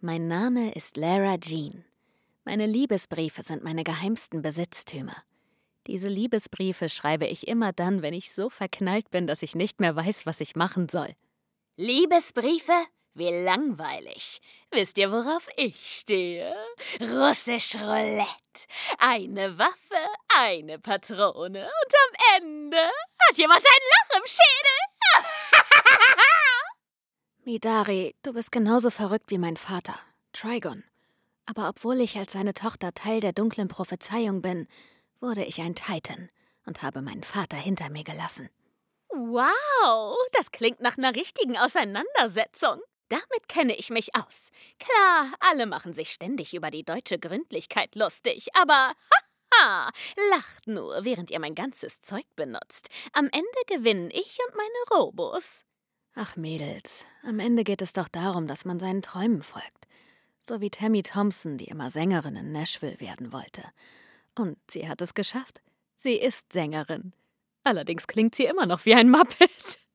Mein Name ist Lara Jean. Meine Liebesbriefe sind meine geheimsten Besitztümer. Diese Liebesbriefe schreibe ich immer dann, wenn ich so verknallt bin, dass ich nicht mehr weiß, was ich machen soll. Liebesbriefe? Wie langweilig. Wisst ihr, worauf ich stehe? Russisch Roulette. Eine Waffe, eine Patrone und am Ende hat jemand ein Loch im Schädel. Midari, du bist genauso verrückt wie mein Vater, Trigon. Aber obwohl ich als seine Tochter Teil der dunklen Prophezeiung bin, wurde ich ein Titan und habe meinen Vater hinter mir gelassen. Wow, das klingt nach einer richtigen Auseinandersetzung. Damit kenne ich mich aus. Klar, alle machen sich ständig über die deutsche Gründlichkeit lustig, aber haha, lacht nur, während ihr mein ganzes Zeug benutzt. Am Ende gewinnen ich und meine Robos. Ach Mädels, am Ende geht es doch darum, dass man seinen Träumen folgt. So wie Tammy Thompson, die immer Sängerin in Nashville werden wollte. Und sie hat es geschafft. Sie ist Sängerin. Allerdings klingt sie immer noch wie ein Muppet.